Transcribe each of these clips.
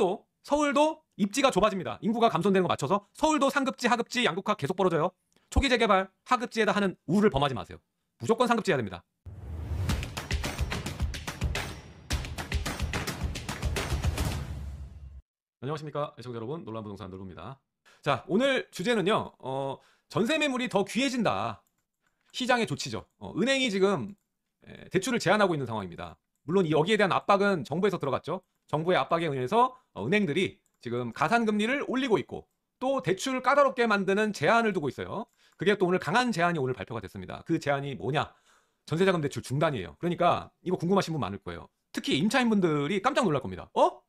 서울도 서울도 입지가 좁아집니다. 인구가 감소되는 거 맞춰서 서울도 상급지, 하급지, 양극화 계속 벌어져요. 초기 재개발, 하급지에다 하는 우를 범하지 마세요. 무조건 상급지 해야 됩니다. 안녕하십니까 애청자 여러분 놀란 부동산 놀부입니다. 자 오늘 주제는요 어, 전세 매물이 더 귀해진다 시장의 조치죠. 어, 은행이 지금 대출을 제한하고 있는 상황입니다. 물론 여기에 대한 압박은 정부에서 들어갔죠. 정부의 압박에 의해서 어, 은행들이 지금 가산금리를 올리고 있고 또 대출을 까다롭게 만드는 제한을 두고 있어요. 그게 또 오늘 강한 제한이 오늘 발표가 됐습니다. 그 제한이 뭐냐? 전세자금 대출 중단이에요. 그러니까 이거 궁금하신 분 많을 거예요. 특히 임차인분들이 깜짝 놀랄 겁니다. 어?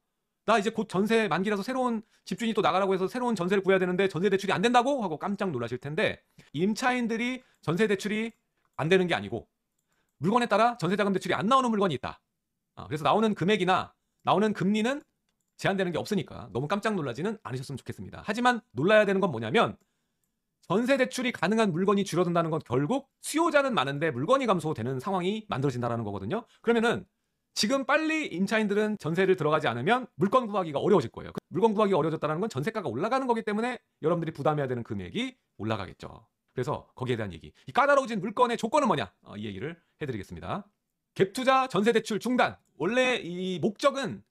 나 이제 곧 전세 만기라서 새로운 집주인이 또 나가라고 해서 새로운 전세를 구해야 되는데 전세 대출이 안 된다고 하고 깜짝 놀라실 텐데 임차인들이 전세 대출이 안 되는 게 아니고 물건에 따라 전세자금 대출이 안 나오는 물건이 있다. 어, 그래서 나오는 금액이나 나오는 금리는 제한되는 게 없으니까 너무 깜짝 놀라지는 않으셨으면 좋겠습니다. 하지만 놀라야 되는 건 뭐냐면 전세 대출이 가능한 물건이 줄어든다는 건 결국 수요자는 많은데 물건이 감소되는 상황이 만들어진다는 거거든요. 그러면은 지금 빨리 임차인들은 전세를 들어가지 않으면 물건 구하기가 어려워질 거예요. 그 물건 구하기 어려워졌다는 건 전세가가 올라가는 거기 때문에 여러분들이 부담해야 되는 금액이 올라가겠죠. 그래서 거기에 대한 얘기. 이 까다로워진 물건의 조건은 뭐냐? 어, 이 얘기를 해드리겠습니다. 갭투자 전세 대출 중단. 원래 이 목적은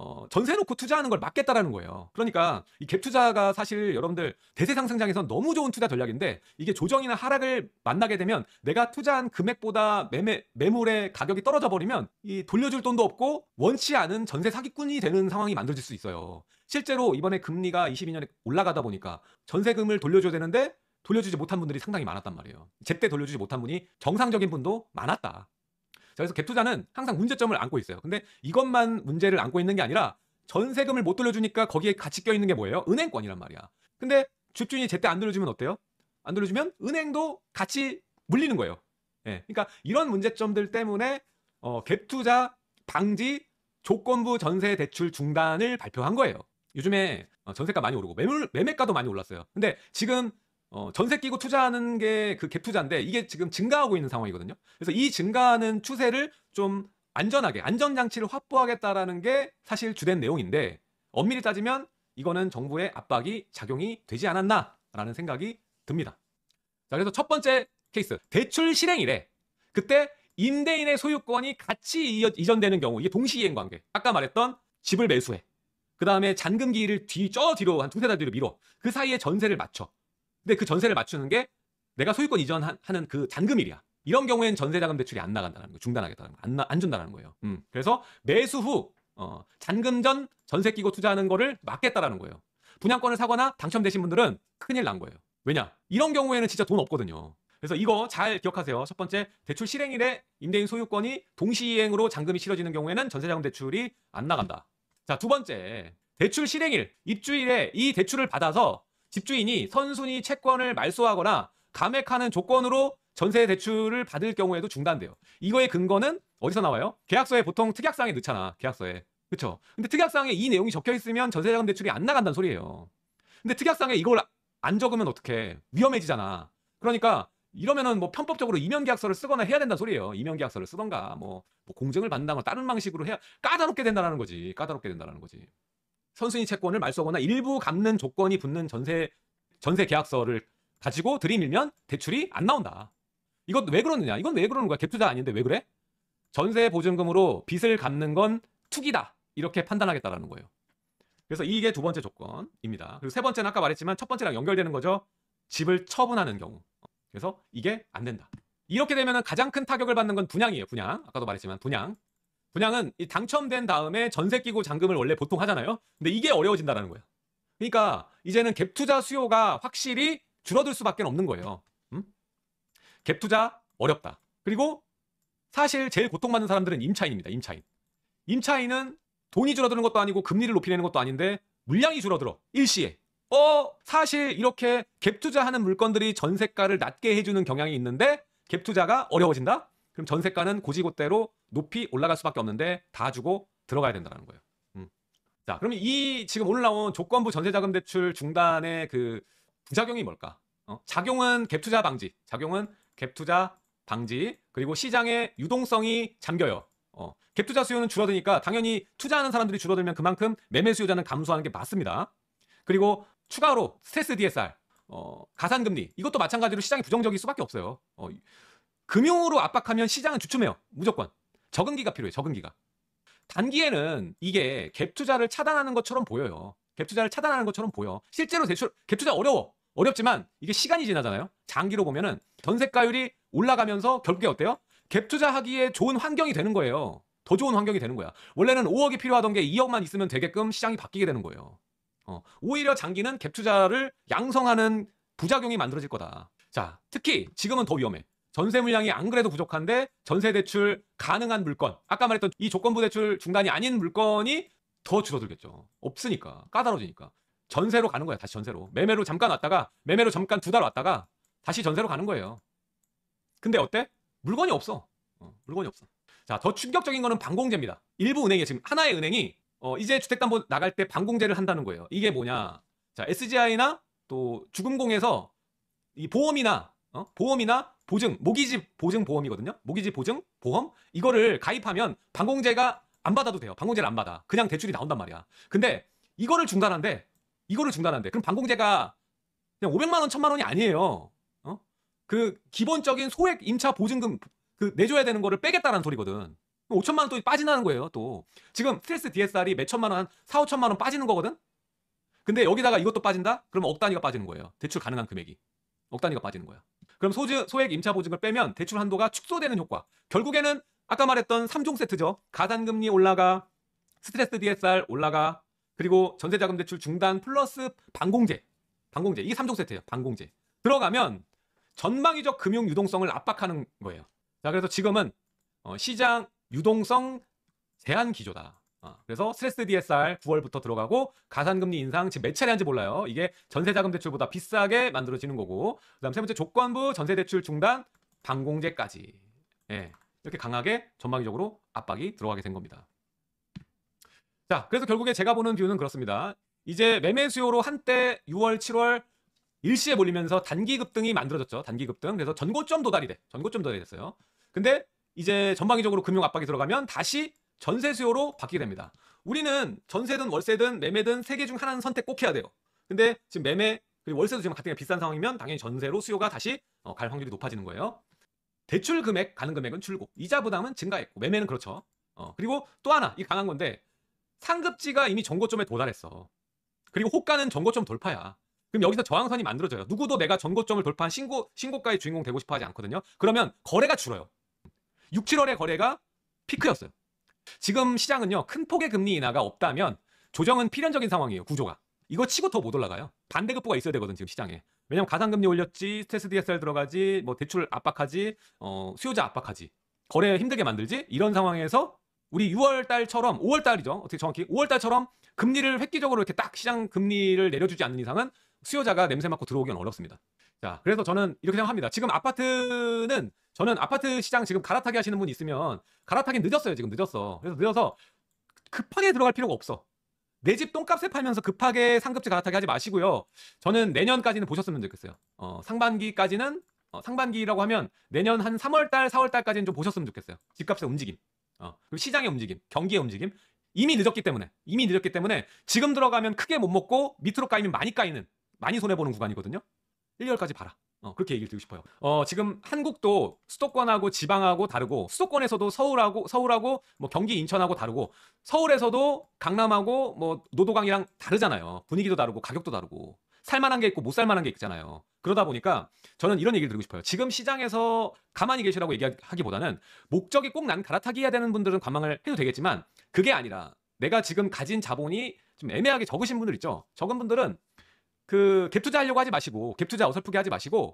어, 전세 놓고 투자하는 걸 막겠다라는 거예요. 그러니까 이 갭투자가 사실 여러분들 대세 상승장에서 너무 좋은 투자 전략인데 이게 조정이나 하락을 만나게 되면 내가 투자한 금액보다 매매, 매물의 가격이 떨어져 버리면 이 돌려줄 돈도 없고 원치 않은 전세 사기꾼이 되는 상황이 만들어질 수 있어요. 실제로 이번에 금리가 22년에 올라가다 보니까 전세금을 돌려줘야 되는데 돌려주지 못한 분들이 상당히 많았단 말이에요. 제때 돌려주지 못한 분이 정상적인 분도 많았다. 그래서 갭투자는 항상 문제점을 안고 있어요. 근데 이것만 문제를 안고 있는 게 아니라 전세금을 못 돌려주니까 거기에 같이 껴있는 게 뭐예요? 은행권이란 말이야. 근데 집주인이 제때 안 돌려주면 어때요? 안 돌려주면 은행도 같이 물리는 거예요. 예. 그러니까 이런 문제점들 때문에 어, 갭투자 방지 조건부 전세 대출 중단을 발표한 거예요. 요즘에 어, 전세가 많이 오르고 매물 매매가도 많이 올랐어요. 근데 지금 어, 전세 끼고 투자하는 게 그갭 투자인데 이게 지금 증가하고 있는 상황이거든요. 그래서 이 증가하는 추세를 좀 안전하게 안전 장치를 확보하겠다라는 게 사실 주된 내용인데 엄밀히 따지면 이거는 정부의 압박이 작용이 되지 않았나라는 생각이 듭니다. 자, 그래서 첫 번째 케이스 대출 실행 이래 그때 임대인의 소유권이 같이 이전되는 경우 이게 동시이행 관계. 아까 말했던 집을 매수해. 그 다음에 잔금기일을 뒤, 저 뒤로 한 두세 달 뒤로 미뤄. 그 사이에 전세를 맞춰. 근데 그 전세를 맞추는 게 내가 소유권 이전하는 그 잔금일이야. 이런 경우에는 전세자금 대출이 안 나간다는 거, 중단하겠다는 거, 안, 나, 안 준다는 거예요. 음. 그래서 매수 후 어, 잔금 전 전세 끼고 투자하는 거를 막겠다라는 거예요. 분양권을 사거나 당첨되신 분들은 큰일 난 거예요. 왜냐? 이런 경우에는 진짜 돈 없거든요. 그래서 이거 잘 기억하세요. 첫 번째, 대출 실행일에 임대인 소유권이 동시이행으로 잔금이 실어지는 경우에는 전세자금 대출이 안 나간다. 자, 두 번째, 대출 실행일, 입주일에 이 대출을 받아서 집주인이 선순위 채권을 말소하거나 감액하는 조건으로 전세 대출을 받을 경우에도 중단돼요. 이거의 근거는 어디서 나와요? 계약서에 보통 특약사항에 넣잖아. 계약서에. 그렇죠? 근데 특약사항에 이 내용이 적혀 있으면 전세자금 대출이 안 나간다는 소리예요. 근데 특약사항에 이걸 안 적으면 어떻게 위험해지잖아. 그러니까 이러면은 뭐 편법적으로 이면 계약서를 쓰거나 해야 된다는 소리예요. 이면 계약서를 쓰던가 뭐, 뭐 공증을 받는다거나 다른 방식으로 해야 까다롭게 된다는 거지. 까다롭게 된다는 거지. 선순위 채권을 말소하거나 일부 갚는 조건이 붙는 전세 전세 계약서를 가지고 들이밀면 대출이 안 나온다. 이건 왜 그러느냐? 이건 왜 그러는 거야? 갭투자 아닌데 왜 그래? 전세 보증금으로 빚을 갚는 건 투기다. 이렇게 판단하겠다라는 거예요. 그래서 이게 두 번째 조건입니다. 그리고 세 번째는 아까 말했지만 첫 번째랑 연결되는 거죠. 집을 처분하는 경우. 그래서 이게 안 된다. 이렇게 되면 가장 큰 타격을 받는 건 분양이에요. 분양. 아까도 말했지만 분양. 분양은 당첨된 다음에 전세 끼고 잔금을 원래 보통 하잖아요. 근데 이게 어려워진다는 거예요. 그러니까 이제는 갭 투자 수요가 확실히 줄어들 수밖에 없는 거예요. 음? 갭 투자 어렵다. 그리고 사실 제일 고통받는 사람들은 임차인입니다. 임차인. 임차인은 돈이 줄어드는 것도 아니고 금리를 높이내는 것도 아닌데 물량이 줄어들어 일시에. 어 사실 이렇게 갭 투자하는 물건들이 전세가를 낮게 해주는 경향이 있는데 갭 투자가 어려워진다. 그럼 전세가는 고지고대로 높이 올라갈 수밖에 없는데 다 주고 들어가야 된다는 거예요. 음. 자, 그럼 이 지금 올라온 조건부 전세자금 대출 중단의 그 부작용이 뭘까? 어? 작용은 갭투자 방지, 작용은 갭투자 방지, 그리고 시장의 유동성이 잠겨요. 어, 갭투자 수요는 줄어드니까 당연히 투자하는 사람들이 줄어들면 그만큼 매매 수요자는 감소하는 게 맞습니다. 그리고 추가로 스트레스 DSR, 어, 가산금리 이것도 마찬가지로 시장이 부정적일 수밖에 없어요. 어, 금융으로 압박하면 시장은 주춤해요. 무조건. 적응기가 필요해요. 적응기가. 단기에는 이게 갭 투자를 차단하는 것처럼 보여요. 갭 투자를 차단하는 것처럼 보여. 실제로 대출 갭 투자 어려워. 어렵지만 이게 시간이 지나잖아요. 장기로 보면은 전세가율이 올라가면서 결국에 어때요? 갭 투자하기에 좋은 환경이 되는 거예요. 더 좋은 환경이 되는 거야. 원래는 5억이 필요하던 게 2억만 있으면 되게끔 시장이 바뀌게 되는 거예요. 어, 오히려 장기는 갭 투자를 양성하는 부작용이 만들어질 거다. 자, 특히 지금은 더 위험해. 전세 물량이 안 그래도 부족한데 전세 대출 가능한 물건 아까 말했던 이 조건부 대출 중단이 아닌 물건이 더 줄어들겠죠. 없으니까 까다로워지니까 전세로 가는 거야 다시 전세로 매매로 잠깐 왔다가 매매로 잠깐 두 달 왔다가 다시 전세로 가는 거예요. 근데 어때? 물건이 없어. 어, 물건이 없어. 자, 더 충격적인 거는 방공제입니다 일부 은행에 지금 하나의 은행이 어, 이제 주택담보 나갈 때방공제를 한다는 거예요. 이게 뭐냐? 자, SGI나 또 주금공에서 이 보험이나 어? 보험이나 보증, 모기지 보증 보험이거든요. 모기지 보증 보험 이거를 가입하면 방공제가 안 받아도 돼요. 방공제를 안 받아. 그냥 대출이 나온단 말이야. 근데 이거를 중단한데 이거를 중단한데 그럼 방공제가 그냥 500만 원, 1000만 원이 아니에요. 어? 그 기본적인 소액 임차 보증금 그 내줘야 되는 거를 빼겠다는 소리거든. 5천만 원 또 빠진다는 거예요, 또. 지금 스트레스 DSR이 몇 천만 원, 한 4, 5천만 원 빠지는 거거든? 근데 여기다가 이것도 빠진다? 그럼 억 단위가 빠지는 거예요. 대출 가능한 금액이. 억 단위가 빠지는 거예요 그럼 소지, 소액 임차 보증을 빼면 대출 한도가 축소되는 효과. 결국에는 아까 말했던 3종 세트죠. 가산금리 올라가, 스트레스 DSR 올라가, 그리고 전세자금 대출 중단 플러스 반공제. 반공제. 이게 3종 세트예요. 반공제. 들어가면 전망이적 금융 유동성을 압박하는 거예요. 자, 그래서 지금은 어, 시장 유동성 제한 기조다. 어, 그래서 스트레스 DSR 9월부터 들어가고 가산금리 인상 지금 몇 차례 인지 몰라요. 이게 전세자금 대출보다 비싸게 만들어지는 거고 그다음 세 번째 조건부 전세대출 중단 방공제까지 예, 이렇게 강하게 전방위적으로 압박이 들어가게 된 겁니다. 자, 그래서 결국에 제가 보는 뷰는 그렇습니다. 이제 매매 수요로 한때 6월, 7월 일시에 몰리면서 단기 급등이 만들어졌죠. 단기 급등. 그래서 전고점 도달이 돼. 전고점 도달이 됐어요. 근데 이제 전방위적으로 금융 압박이 들어가면 다시 전세 수요로 바뀌게 됩니다. 우리는 전세든 월세든 매매든 세 개 중 하나는 선택 꼭 해야 돼요. 근데 지금 매매 그리고 월세도 지금 같은 게 비싼 상황이면 당연히 전세로 수요가 다시 어, 갈 확률이 높아지는 거예요. 대출 금액 가는 금액은 줄고 이자 부담은 증가했고 매매는 그렇죠. 어, 그리고 또 하나 이 강한 건데 상급지가 이미 전고점에 도달했어. 그리고 호가는 전고점 돌파야. 그럼 여기서 저항선이 만들어져요. 누구도 내가 전고점을 돌파한 신고 신고가의 주인공 되고 싶어 하지 않거든요. 그러면 거래가 줄어요. 6, 7월의 거래가 피크였어요. 지금 시장은요 큰 폭의 금리 인하가 없다면 조정은 필연적인 상황이에요 구조가 이거 치고 더 못 올라가요 반대급부가 있어야 되거든 지금 시장에 왜냐면 가상금리 올렸지 스트레스 DSR 들어가지 뭐 대출 압박하지 어, 수요자 압박하지 거래 힘들게 만들지 이런 상황에서 우리 6월 달처럼 5월 달이죠 어떻게 정확히 5월 달처럼 금리를 획기적으로 이렇게 딱 시장 금리를 내려주지 않는 이상은 수요자가 냄새 맡고 들어오기는 어렵습니다. 자, 그래서 저는 이렇게 생각합니다. 지금 아파트는 저는 아파트 시장 지금 갈아타기 하시는 분 있으면 갈아타긴 늦었어요. 지금 늦었어. 그래서 늦어서 급하게 들어갈 필요가 없어. 내 집 똥값에 팔면서 급하게 상급지 갈아타기 하지 마시고요. 저는 내년까지는 보셨으면 좋겠어요. 어, 상반기까지는 어, 상반기라고 하면 내년 한 3월달, 4월달까지는 좀 보셨으면 좋겠어요. 집값의 움직임, 어, 그리고 시장의 움직임, 경기의 움직임 이미 늦었기 때문에 이미 늦었기 때문에 지금 들어가면 크게 못 먹고 밑으로 까이면 많이 까이는 많이 손해 보는 구간이거든요. 1열까지 봐라. 어, 그렇게 얘기를 드리고 싶어요. 어, 지금 한국도 수도권하고 지방하고 다르고 수도권에서도 서울하고 서울하고 뭐 경기 인천하고 다르고 서울에서도 강남하고 뭐 노도강이랑 다르잖아요. 분위기도 다르고 가격도 다르고 살만한 게 있고 못 살만한 게 있잖아요. 그러다 보니까 저는 이런 얘기를 드리고 싶어요. 지금 시장에서 가만히 계시라고 얘기하기보다는 목적이 꼭 난 갈아타기 해야 되는 분들은 관망을 해도 되겠지만 그게 아니라 내가 지금 가진 자본이 좀 애매하게 적으신 분들 있죠. 적은 분들은 그 갭투자 하려고 하지 마시고 갭투자 어설프게 하지 마시고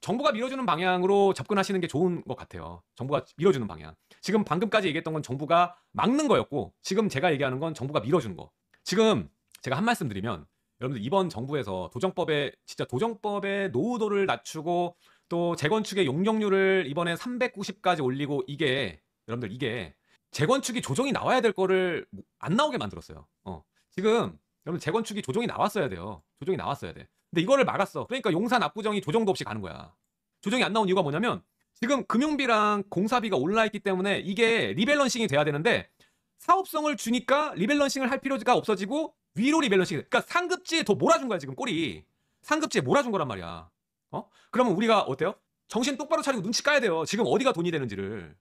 정부가 밀어주는 방향으로 접근하시는 게 좋은 것 같아요. 정부가 밀어주는 방향. 지금 방금까지 얘기했던 건 정부가 막는 거였고 지금 제가 얘기하는 건 정부가 밀어주는 거. 지금 제가 한 말씀 드리면 여러분들 이번 정부에서 도정법에 진짜 도정법의 노후도를 낮추고 또 재건축의 용적률을 이번에 390까지 올리고 이게 여러분들 이게 재건축이 조정이 나와야 될 거를 안 나오게 만들었어요. 어. 지금 여러분 재건축이 조정이 나왔어야 돼요. 조정이 나왔어야 돼. 근데 이거를 막았어. 그러니까 용산 압구정이 조정도 없이 가는 거야. 조정이 안 나온 이유가 뭐냐면 지금 금융비랑 공사비가 올라있기 때문에 이게 리밸런싱이 돼야 되는데 사업성을 주니까 리밸런싱을 할 필요가 없어지고 위로 리밸런싱. 그러니까 상급지에 더 몰아준 거야 지금 꼬리. 상급지에 몰아준 거란 말이야. 어? 그러면 우리가 어때요? 정신 똑바로 차리고 눈치 까야 돼요. 지금 어디가 돈이 되는지를.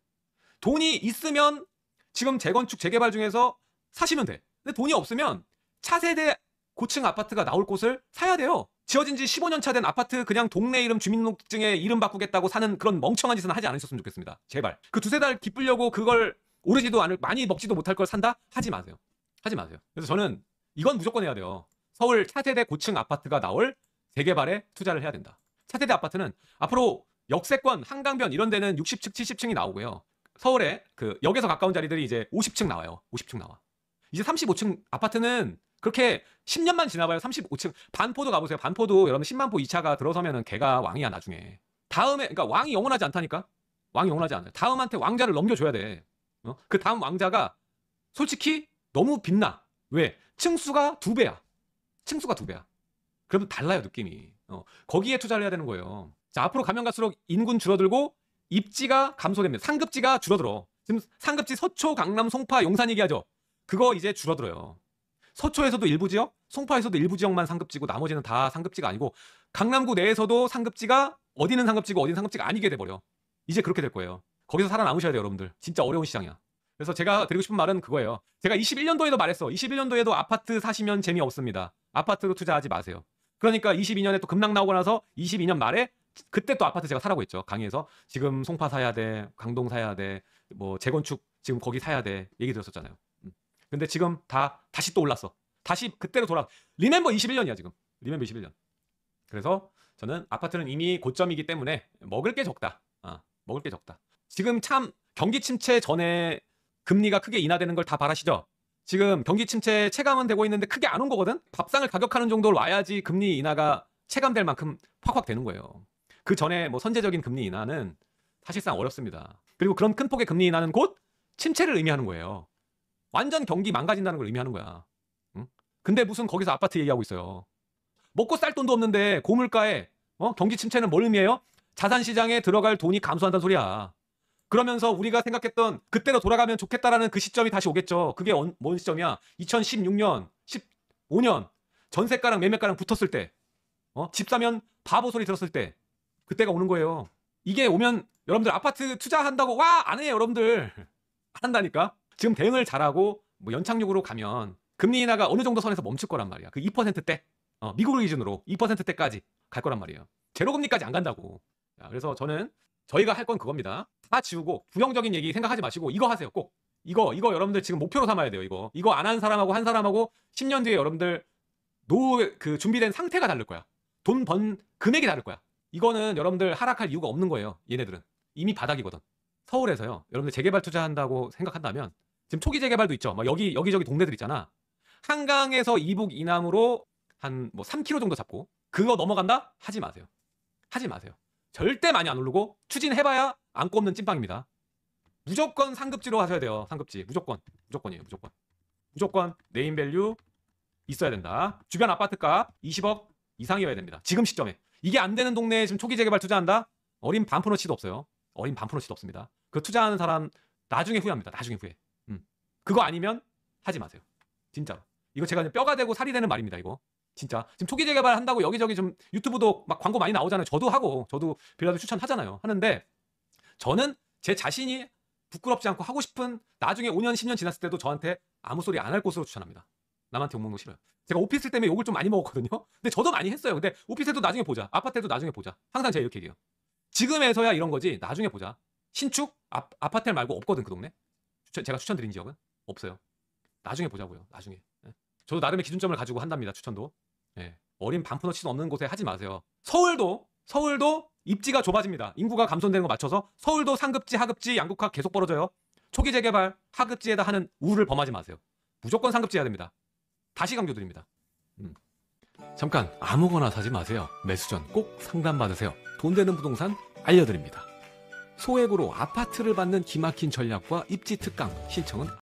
돈이 있으면 지금 재건축 재개발 중에서 사시면 돼. 근데 돈이 없으면 차세대 고층 아파트가 나올 곳을 사야 돼요. 지어진 지 15년 차 된 아파트 그냥 동네 이름 주민등록증에 이름 바꾸겠다고 사는 그런 멍청한 짓은 하지 않으셨으면 좋겠습니다. 제발. 그 두세 달 기쁘려고 그걸 오르지도 않을 많이 먹지도 못할 걸 산다? 하지 마세요. 하지 마세요. 그래서 저는 이건 무조건 해야 돼요. 서울 차세대 고층 아파트가 나올 재개발에 투자를 해야 된다. 차세대 아파트는 앞으로 역세권, 한강변 이런 데는 60층, 70층이 나오고요. 서울에 그 역에서 가까운 자리들이 이제 50층 나와요. 50층 나와. 이제 35층 아파트는 그렇게 10년만 지나봐요. 35층 반포도 가보세요. 반포도 여러분 10만포 2차가 들어서면은 걔가 왕이야 나중에. 다음에 그러니까 왕이 영원하지 않다니까. 왕이 영원하지 않아요. 다음한테 왕자를 넘겨줘야 돼. 어? 그 다음 왕자가 솔직히 너무 빛나. 왜? 층수가 두 배야. 층수가 두 배야. 그러면 달라요 느낌이. 어. 거기에 투자를 해야 되는 거예요. 자 앞으로 가면 갈수록 인군 줄어들고 입지가 감소됩니다. 상급지가 줄어들어. 지금 상급지 서초, 강남, 송파, 용산 얘기하죠. 그거 이제 줄어들어요. 서초에서도 일부 지역, 송파에서도 일부 지역만 상급지고 나머지는 다 상급지가 아니고 강남구 내에서도 상급지가 어디는 상급지고 어디는 상급지가 아니게 돼버려. 이제 그렇게 될 거예요. 거기서 살아남으셔야 돼요, 여러분들. 진짜 어려운 시장이야. 그래서 제가 드리고 싶은 말은 그거예요. 제가 21년도에도 말했어. 21년도에도 아파트 사시면 재미없습니다. 아파트로 투자하지 마세요. 그러니까 22년에 또 급락 나오고 나서 22년 말에 그때 또 아파트 제가 사라고 했죠. 강의에서 지금 송파 사야 돼, 강동 사야 돼, 뭐 재건축 지금 거기 사야 돼 얘기 들었었잖아요. 근데 지금 다 다시 또 올랐어. 다시 그때로 돌아. 리멤버 21년이야 지금. 리멤버 21년. 그래서 저는 아파트는 이미 고점이기 때문에 먹을 게 적다. 아, 먹을 게 적다. 지금 참 경기 침체 전에 금리가 크게 인하되는 걸 다 바라시죠? 지금 경기 침체 체감은 되고 있는데 크게 안 온 거거든? 밥상을 가격하는 정도로 와야지 금리 인하가 체감될 만큼 확확 되는 거예요. 그 전에 뭐 선제적인 금리 인하는 사실상 어렵습니다. 그리고 그런 큰 폭의 금리 인하는 곧 침체를 의미하는 거예요. 완전 경기 망가진다는 걸 의미하는 거야. 응? 근데 무슨 거기서 아파트 얘기하고 있어요. 먹고 쌀 돈도 없는데 고물가에 어? 경기 침체는 뭘 의미해요? 자산 시장에 들어갈 돈이 감소한다는 소리야. 그러면서 우리가 생각했던 그때로 돌아가면 좋겠다라는 그 시점이 다시 오겠죠. 그게 언, 뭔 시점이야? 2016년, 15년 전세가랑 매매가랑 붙었을 때, 어? 집 사면 바보 소리 들었을 때 그때가 오는 거예요. 이게 오면 여러분들 아파트 투자한다고 와 안 해요 여러분들 한다니까. 지금 대응을 잘하고 뭐 연착륙으로 가면 금리 인하가 어느 정도 선에서 멈출 거란 말이야. 그 2%대 어, 미국을 기준으로 2%대까지 갈 거란 말이에요. 제로금리까지 안 간다고. 자, 그래서 저는 저희가 할 건 그겁니다. 다 지우고 부정적인 얘기 생각하지 마시고 이거 하세요 꼭. 이거 이거 여러분들 지금 목표로 삼아야 돼요 이거. 이거 안 한 사람하고 한 사람하고 10년 뒤에 여러분들 노 그 준비된 상태가 다를 거야. 돈 번 금액이 다를 거야. 이거는 여러분들 하락할 이유가 없는 거예요. 얘네들은 이미 바닥이거든. 서울에서요. 여러분들 재개발 투자한다고 생각한다면 지금 초기 재개발도 있죠. 막 여기 여기저기 동네들 있잖아. 한강에서 이북 이남으로 한 뭐 3km 정도 잡고 그거 넘어간다? 하지 마세요. 하지 마세요. 절대 많이 안 오르고 추진해봐야 안고없는 찐빵입니다. 무조건 상급지로 하셔야 돼요. 상급지 무조건 무조건이에요. 무조건 무조건 네임밸류 있어야 된다. 주변 아파트값 20억 이상이어야 됩니다. 지금 시점에 이게 안 되는 동네에 지금 초기 재개발 투자한다? 어린 반푼어치도 없어요. 어린 반프로치도 없습니다. 그 투자하는 사람 나중에 후회합니다. 나중에 후회. 음. 그거 아니면 하지 마세요. 진짜로. 이거 제가 뼈가 되고 살이 되는 말입니다. 이거. 진짜 지금 초기 재개발 한다고 여기저기 좀 유튜브도 막 광고 많이 나오잖아요. 저도 하고 저도 빌라도 추천하잖아요. 하는데 저는 제 자신이 부끄럽지 않고 하고 싶은 나중에 5년 10년 지났을 때도 저한테 아무 소리 안 할 곳으로 추천합니다. 남한테 욕먹는 거 싫어요. 제가 오피스 때문에 욕을 좀 많이 먹었거든요. 근데 저도 많이 했어요. 근데 오피스도 나중에 보자. 아파트도 에 나중에 보자. 항상 제가 이렇게 얘기해요. 지금에서야 이런 거지 나중에 보자. 신축 아, 아파텔 말고 없거든 그 동네. 추천, 제가 추천드린 지역은 없어요. 나중에 보자고요. 나중에. 예. 저도 나름의 기준점을 가지고 한답니다. 추천도. 예. 어린 반푸너치도 없는 곳에 하지 마세요. 서울도 서울도 입지가 좁아집니다. 인구가 감소되는 거 맞춰서 서울도 상급지 하급지 양극화 계속 벌어져요. 초기 재개발 하급지에다 하는 우를 범하지 마세요. 무조건 상급지 해야 됩니다. 다시 강조드립니다. 음. 잠깐 아무거나 사지 마세요. 매수 전꼭 상담 받으세요. 돈 되는 부동산 알려드립니다. 소액으로 아파트를 받는 기막힌 전략과 입지 특강 신청은